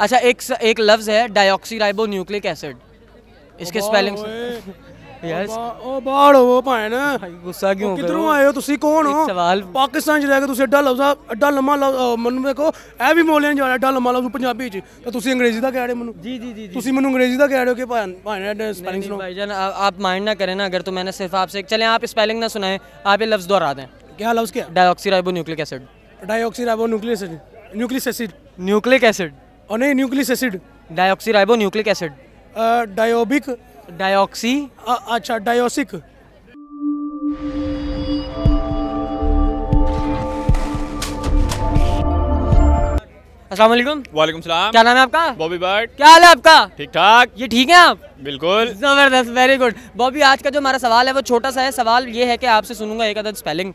अच्छा एक एक लफ्ज है डायोक्सी राइबो न्यूक्लिक एसिड इसके स्पेलिंग आप माइंड ना करें ना अगर तो मैंने सिर्फ आपसे चले आप स्पेलिंग ना सुनाए आप ये लफ्ज़ दोहरा दें क्या लफ्ज़ क्या deoxyribonucleic acid deoxyribonucleic acid nucleic acid nucleic acid और नहीं nucleic acid deoxyribonucleic acid डायोबिक डायोक्सी अच्छा डायोसिक असलम वालेकुम सलाम क्या नाम है आपका बॉबी बर्ट क्या हाल है आपका ठीक ठाक ये ठीक है आप बिल्कुल जबरदस्त वेरी गुड बॉबी आज का जो हमारा सवाल है वो छोटा सा है सवाल ये है कि आपसे सुनूंगा एक अदद स्पेलिंग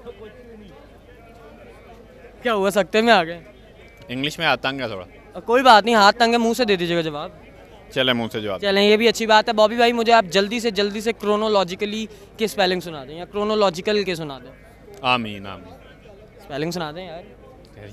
क्या हुआ सकते में आ गए इंग्लिश में आता थोड़ा कोई बात नहीं हाथ तंगे मुंह से दे दीजिएगा जवाब चले मुंह से जवाब चले ये भी अच्छी बात है बॉबी भाई मुझे आप जल्दी से जल्दी से क्रोनोलॉजिकली के स्पेलिंग सुना दें या क्रोनोलॉजिकल के सुना दें आमीन आमीन स्पेलिंग सुना दें यार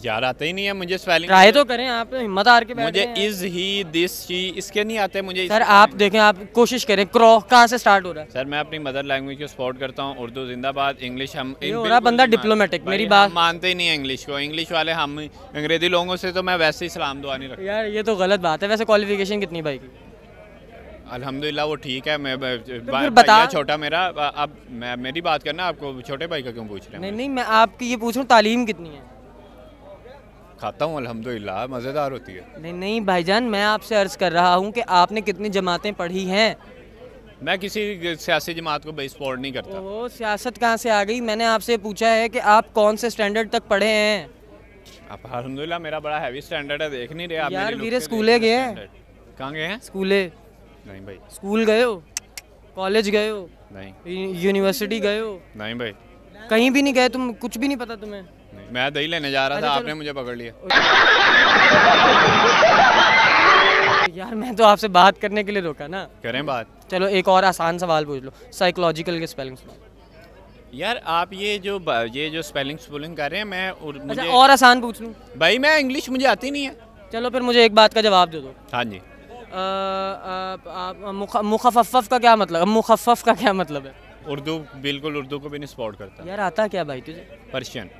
यार आते ही नहीं है मुझे स्पेलिंग ट्राई तो करें आप हिम्मत हार के मुझे इज ही दिस ही इसके नहीं आते मुझे सर आप देखें आप कोशिश करें क्रॉ कहाँ से स्टार्ट हो रहा है सर मैं अपनी मदर लैंग्वेज को सपोर्ट करता हूँ उर्दू जिंदाबाद इंग्लिश हम पूरा बंदा डिप्लोमेटिक मेरी बात मानते ही नहीं है इंग्लिश को इंग्लिश वाले हम अंग्रेजी लोगों से तो मैं वैसे ही सलाम दुआ नहीं रखता यार ये तो गलत बात है वैसे क्वालिफिकेशन कितनी भाई की अल्हम्दुलिल्लाह वो ठीक है मैं तो बता छोटा मेरा अब मैं मेरी बात करना आपको छोटे भाई का क्यों पूछ रहे हैं नहीं नहीं मैं आपकी ये पूछ रहा हूँ तालीम कितनी है खाता हूँ अलहमदिल्ला मज़ेदार होती है नहीं नहीं भाईजान मैं आपसे अर्ज़ कर रहा हूँ कि आपने कितनी जमातें पढ़ी हैं मैं किसी सियासी जमात को बेस फॉर्ड नहीं करता वो सियासत कहाँ से आ गई मैंने आपसे पूछा है कि आप कौन से स्टैंडर्ड तक पढ़े हैं आप अलहमदिल्ला मेरा बड़ा हैवी स्टैंडर्ड है देख नहीं रहे आप यार मेरे स्कूले गए हैं कहाँ गए हैं स्कूले नहीं भाई स्कूल गए हो कॉलेज गए हो नहीं यूनिवर्सिटी गए हो नहीं भाई कहीं भी नहीं गए तुम कुछ भी नहीं पता तुम्हें मैं दही लेने जा रहा था अच्छा, आपने मुझे पकड़ लिया यार मैं तो आपसे बात करने के लिए रोका ना करें बात चलो एक और आसान सवाल पूछ लो साइकोलॉजिकल के स्पेलिंग यार आप ये जो ये जो स्पेलिंग स्पेलिंग कर रहे हैं मैं और अच्छा, मुझे अच्छा, और आसान पूछ लूँ भाई मैं इंग्लिश मुझे आती नहीं है चलो फिर मुझे एक बात का जवाब दे दो हाँ जी मुखफफ का क्या मतलब मुखफफ का क्या मतलब है उर्दू बिल्कुल उर्दू को भी नहीं सपोर्ट करता यार आता क्या भाई तुझे पर्शियन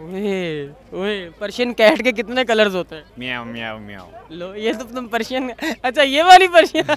ओए पर्शियन कैट के कितने कलर्स होते हैं मियाओ मियाओ मियाओ लो ये तो तुम पर्शियन अच्छा ये वाली पर्शियन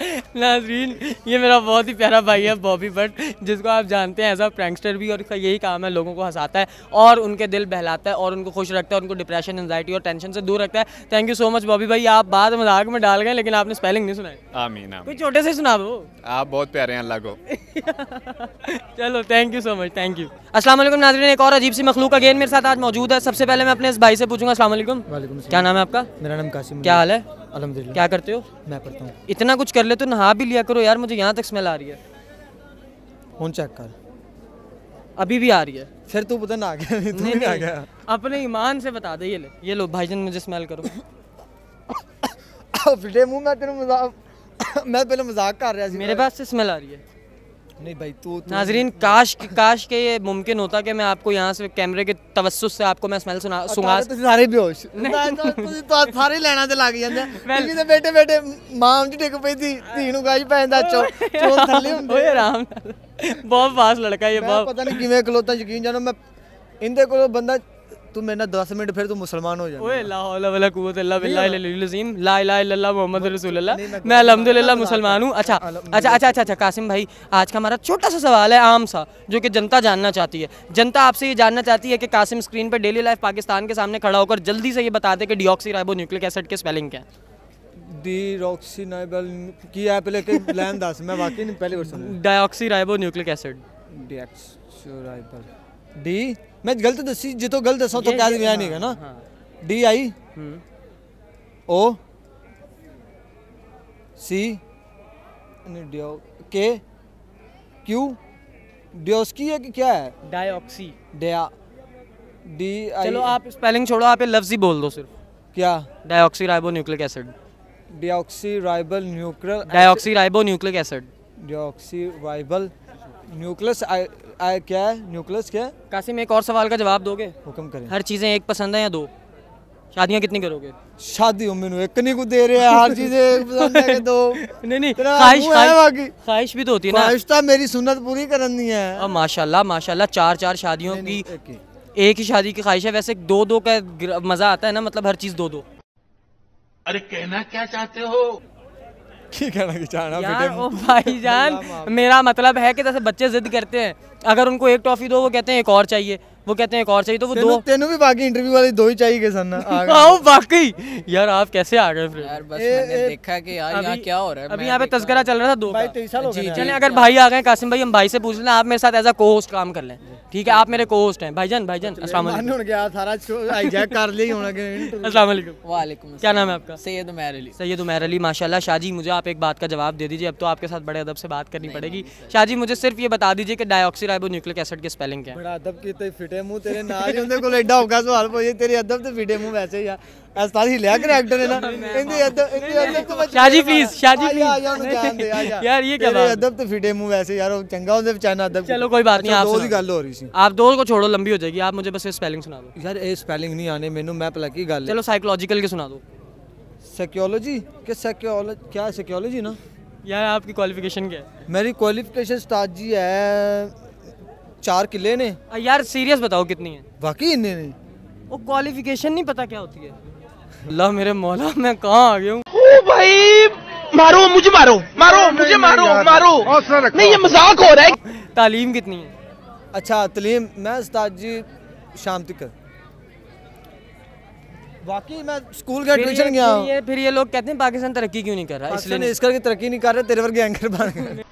नाजरीन ये मेरा बहुत ही प्यारा भाई है बॉबी बट जिसको आप जानते हैं एज अ प्रैंगस्टर भी और इसका यही काम है लोगों को हंसाता है और उनके दिल बहलाता है और उनको खुश रखता है उनको डिप्रेशन एनजाइटी और टेंशन से दूर रखता है thank you so much Bobby भाई आप बात मजाक में डाल गए लेकिन आपने स्पेलिंग नहीं सुनाई आमीन कोई छोटे से सुना दो आप बहुत प्यारे हैं अल्लाह को चलो thank you so much thank you Aslam Nazreen एक और अजीब सी मखलूक अगेन मेरे साथ आज मौजूद है सबसे पहले मैं अपने इस भाई से पूछूंगा असल क्या नाम है आपका मेरा नाम कासिम क्या हाल है अलहमदिल्ला क्या करते हो मैं पढ़ता हूँ इतना कुछ कर ले तो नहा भी लिया करो यार मुझे यहाँ तक स्मेल आ रही है फोन चेक कर अभी भी आ रही है फिर तू पता ना गया नहीं, नहीं, नहीं आ गया अपने ईमान से बता दे ये ले ये लो भाईजान मुझे स्मेल करो मुंह मैं तेरे मजाक मैं पहले मजाक कर रहा मेरे पास से स्मेल आ रही है नहीं भाई तो, तो नाजरीन काश काश के ये मुमकिन होता कि मैं आपको यहाँ से कैमरे के तवसुस से आपको मैं स्मेल सुना सुना सारे बेहोश तो सारे ਲੈਣਾ ਤੇ ਲੱਗ ਜਾਂਦੇ ਕਿਉਂਕਿ ਤੇ ਬੈਠੇ ਬੈਠੇ ਮਾਂ ਜੀ ਟਿਕ ਪਈ ਸੀ ਧੀ ਨੂੰ ਗਾਜ ਪੈਂਦਾ ਚੋ ਚੋ ਥੱਲੇ ਹੁੰਦੇ ਓਏ ਆਰਾਮ ਨਾਲ ਬਹੁਤ ਫਾਸਟ ਲੜਕਾ ਇਹ ਬਹੁਤ ਪਤਾ ਨਹੀਂ ਕਿਵੇਂ ਖਲੋਤਾ ਯਕੀਨ ਜਾਨੋ ਮੈਂ ਇਹਦੇ ਕੋਲੋਂ ਬੰਦਾ तू मेरे दस मिनट फिर तू मुसलमान हो जाओ मुसलमान हूँ अच्छा, अच्छा अच्छा अच्छा अच्छा कासिम भाई आज का हमारा छोटा सा सवाल है आम सा जो कि जनता जानना चाहती है जनता आपसे ये जानना चाहती है कि कासिम स्क्रीन पर डेली लाइफ पाकिस्तान के सामने खड़ा होकर जल्दी से ये बता दे कि डिऑक्सी राइबो न्यूक्लिक एसिड के स्पेलिंग क्या है डीऑक्सी की है पहले के लाइन दस मैं वाकई नहीं पहले deoxyribonucleic acid deoxyribo डी मैं गलत दसी जितो गलत दसो तो कैद गया नहीं है ना डी आई ओ सी के क्यू डियोस्की है कि क्या है डायऑक्सी डिया डी आई चलो आप स्पेलिंग छोड़ो आप ये लफ्ज ही बोल दो सिर्फ क्या deoxyribonucleic acid deoxyribo nucleic deoxyribonucleic acid deoxyribo nucleus क्या है न्यूक्लियस क्या है कासिम एक और सवाल का जवाब दोगे हुक्म करें हर चीज़ें एक पसंद है या दो शादियां कितनी करोगे शादी मेनू एक नहीं को दे रहे हैं हर चीजें एक पसंद दो नहीं नहीं ख्वाहिश बाकी ख्वाहिश भी तो होती है ना ख्वाहिश तो मेरी सुन्नत पूरी करनी है और माशाल्लाह माशाल्लाह चार चार शादियों की एक ही शादी की ख्वाहिश है वैसे दो दो का मजा आता है ना मतलब हर चीज दो दो अरे कहना क्या चाहते हो की कहना ਕਿ यार ओ भाईजान मेरा मतलब है कि जैसे बच्चे जिद करते हैं अगर उनको एक टॉफ़ी दो वो कहते हैं एक और चाहिए वो कहते हैं एक और चाहिए तो वो दो तेनों भी बाकी इंटरव्यू वाले दो ही चाहिए सन आओ हाँ, बाकी यार आप कैसे आ गए फिर यार बस ए, मैंने ए, देखा कि यार यहाँ क्या हो रहा है अभी यहाँ पे तस्करा चल रहा था दो चले अगर भाई आ गए कासिम भाई हम भाई से पूछ लेना आप मेरे साथ एज अ को होस्ट काम कर लें ठीक है आप मेरे को होस्ट हैं भाईजान भाईजान वालेकुम क्या नाम है आपका सैयद उमर अली सैयद उमर अली माशाल्लाह शाहजी मुझे आप एक बात का जवाब दे दीजिए अब तो आपके साथ बड़े अदब से बात करनी पड़ेगी शाहजी मुझे सिर्फ ये बता दीजिए कि डायोक्सी राइबो न्यूक्लिक एसिड की स्पेलिंग क्या है बड़ा अदब की तो फिट ਫਿੱਟੇ ਮੂੰਹ ਤੇਰੇ ਨਾਲ ਹੀ ਉਹਦੇ ਕੋਲ ਐਡਾ ਔਖਾ ਸਵਾਲ ਪੁੱਛੇ ਤੇਰੇ ਅਦਬ ਤੇ ਫਿੱਟੇ ਮੂੰਹ ਵੈਸੇ ਹੀ ਆ ਅਸਤਾਰ ਹੀ ਲਿਆ ਕਰੈਕਟਰ ਹੈ ਨਾ ਇਹਦੇ ਅਦਬ ਇਹਦੇ ਅਦਬ ਤੋਂ ਸ਼ਾਜੀ ਪਲੀਜ਼ ਸ਼ਾਜੀ ਪਲੀਜ਼ यार ये क्या बात अदब तो फिटे मुंह वैसे यार चंगा होते बेचारा अदब चलो कोई बात नहीं अच्छा, आप दो की गल हो रही सी आप दो को छोड़ो लंबी हो जाएगी आप मुझे बस ये स्पेलिंग सुना दो यार ये स्पेलिंग नहीं आने मेनू मैं भला की गल चलो साइकोलॉजिकल के सुना दो साइकोलॉजी के साइकोलॉजी क्या साइकोलॉजी ना यार आपकी क्वालिफिकेशन क्या है मेरी क्वालिफिकेशन स्टार्ट जी है चार किले ने यार सीरियस बताओ कितनी है बाकी इन्हें ने वो क्वालिफिकेशन नहीं पता क्या होती है अल्लाह मेरे मौला मैं कहाँ आ गया हूँ भाई मारो मुझे मारो मारो मुझे मारो मारो नहीं ये मजाक हो रहा है तालीम कितनी है अच्छा तलीम मैं उस्ताद जी शाम तक बाकी मैं स्कूल का एडमिशन गया फिर ये लोग कहते हैं पाकिस्तान तरक्की क्यों नहीं कर रहा इसलिए इस करके तरक्की नहीं कर रहे तेरे वर्ग एंकर बन गए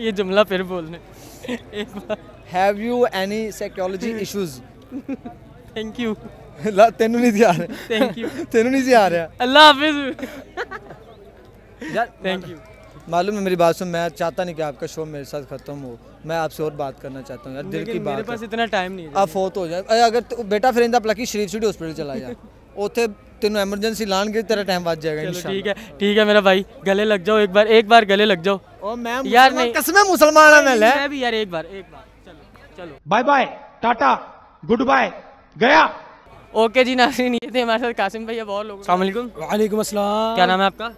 ये जुमला फिर बोलने एक बार have you any psychology issues thank you ਲਾ ਤੈਨੂੰ ਨਹੀਂ ਸੀ ਆ ਰਿਹਾ ਥੈਂਕ ਯੂ नहीं सी आ रहा अल्लाह हाफिज यार थैंक यू मालूम है मेरी बात सुन मैं चाहता नहीं कि आपका शो मेरे साथ ख़त्म हो मैं आपसे और बात करना चाहता हूँ यार दिल की बात मेरे पास इतना टाइम नहीं है आप फोत तो हो जाए अगर तो, बेटा फिर इंदा प्लकी शरीफ सिटी हॉस्पिटल चला जा ਉੱਥੇ ਤੈਨੂੰ ਐਮਰਜੈਂਸੀ ਲਾਣਗੇ ਤੇਰਾ ਟਾਈਮ ਵੱਜ ਜਾਏਗਾ ਇਨਸ਼ਾਅੱਲਾ ਠੀਕ ਹੈ ਠੀਕ ਹੈ ਮੇਰਾ ਭਾਈ ਗਲੇ ਲੱਗ ਜਾਓ ਇੱਕ ਵਾਰ ਇੱਕ ਵਾਰ ਗਲੇ ਲੱਗ ਜਾਓ ओ यार नहीं मुसलमान है मैं भी यार एक बार एक बार चलो चलो बाय बाय टाटा गुड बाय गया ओके जी नासरीन ये थे हमारे साथ कासिम भैया बहुत लोग क्या नाम है आपका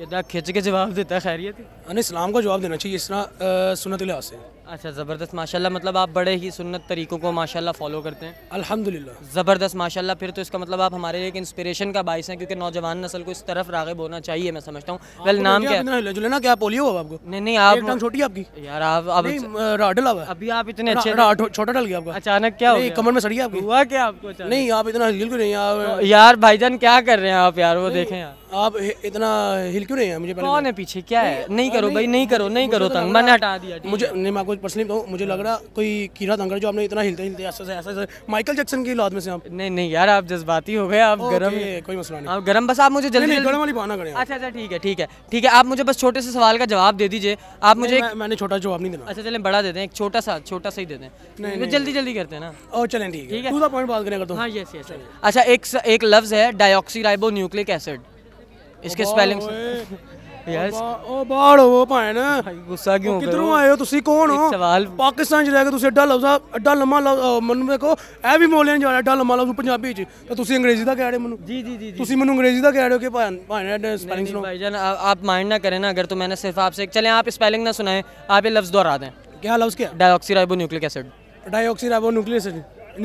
तो खिंच के जवाब देता है खैरियत यानी इस्लाम का जवाब देना चाहिए इस तरह सुनत लिहाज से अच्छा ज़बरदस्त माशाल्लाह मतलब आप बड़े ही सुन्नत तरीक़ों को माशाल्लाह फॉलो करते हैं अल्हम्दुलिल्लाह ज़बरदस्त माशाल्लाह फिर तो इसका मतलब आप हमारे लिए एक इंस्पिरेशन का बायस हैं क्योंकि नौजवान नस्ल को इस तरफ रागब होना चाहिए मैं समझता हूँ वेल नाम क्या लेना क्या पोलियो हुआ आपको नहीं नहीं आप छोटी आपकी यार आप अब अच्छा- डला हुआ अभी आप इतने अच्छे छोटा डल गया आपका अचानक क्या कमर में सड़ आपको हुआ क्या आपको नहीं आप इतना हिल क्यों नहीं यार भाईजान क्या कर रहे हैं आप यार वो देखें आप इतना हिल क्यों नहीं है मुझे कौन है पीछे क्या है नहीं नहीं करो भाई नहीं करो नहीं करो तो तंग मैंने हटा दिया मुझे नहीं मैं कुछ पर्सनली बताऊँ तो मुझे लग रहा कोई कीड़ा दंगर जो आपने इतना हिलते हिलते ऐसा ऐसा माइकल जैक्सन की लाद में से आप नहीं नहीं यार आप जज्बाती हो गए आप गर्म कोई मसला नहीं आप गर्म बस आप मुझे जल्दी गर्म वाली बहाना करें अच्छा अच्छा ठीक है ठीक है ठीक है आप मुझे बस छोटे से सवाल का जवाब दे दीजिए आप मुझे मैंने छोटा जवाब नहीं देना अच्छा चले बड़ा देते हैं एक छोटा सा छोटा सा ही देते हैं जल्दी जल्दी करते हैं ना और चले ठीक है टू पॉइंट बात करें तो हाँ यस यस अच्छा एक लफ्ज़ है डाइऑक्सी राइबो न्यूक्लिक एसिड इसके स्पेलिंग ਯਾਰ ਉਹ आप माइंड ना करें ना अगर तो मैंने सिर्फ आपसे चले आप स्पेलिंग ना सुनाएं आप ये लफ्ज़ दोहरा दें क्या लफ्ज़ क्या deoxyribonucleic acid deoxyribonucleic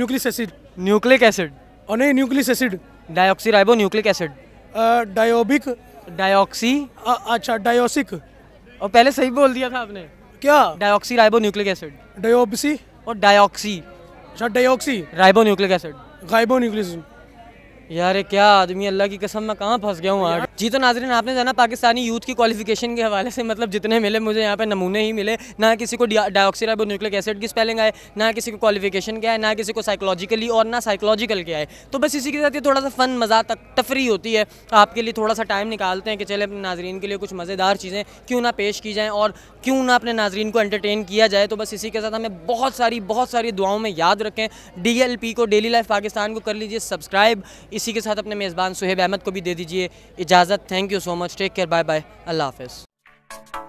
nucleic acid nucleic acid और नहीं nucleic acid deoxyribonucleic acid डायोबिक डायऑक्सी अच्छा डायोसिक और पहले सही बोल दिया था आपने क्या डायऑक्सी राइबो न्यूक्लिक एसिड डायोबसी और डायऑक्सी अच्छा डायऑक्सी राइबो न्यूक्लिक एसिड गाइबो न्यूक्लियस यार क्या आदमी अल्लाह की कसम मैं कहाँ फंस गया हूँ आज जी तो नाजरीन आपने जाना पाकिस्तानी यूथ की क्वालिफिकेशन के हवाले से मतलब जितने मिले मुझे यहाँ पे नमूने ही मिले ना किसी को डाइऑक्सीराइबो न्यूक्लिक एसिड की स्पेलिंग आए ना किसी को क्वालिफिकेशन क्या है ना किसी को साइकोलॉजिकली और ना साइकोलॉजिकल क्या है तो बस इसी के साथ ये थोड़ा सा फ़न मजाक तफरी होती है आपके लिए थोड़ा सा टाइम निकालते हैं कि चले अपने नाजरीन के लिए कुछ मज़ेदार चीज़ें क्यों ना पेश की जाएँ और क्यों ना अपने नाजरीन को एंटरटेन किया जाए तो बस इसी के साथ हमें बहुत सारी बहुत सारी दुआओं में याद रखें डी को डेली लाइफ पाकिस्तान को कर लीजिए सब्सक्राइब इसी के साथ अपने मेज़बान सुहेब अहमद को भी दे दीजिए इजाज़त thank you so much take care bye bye Allah half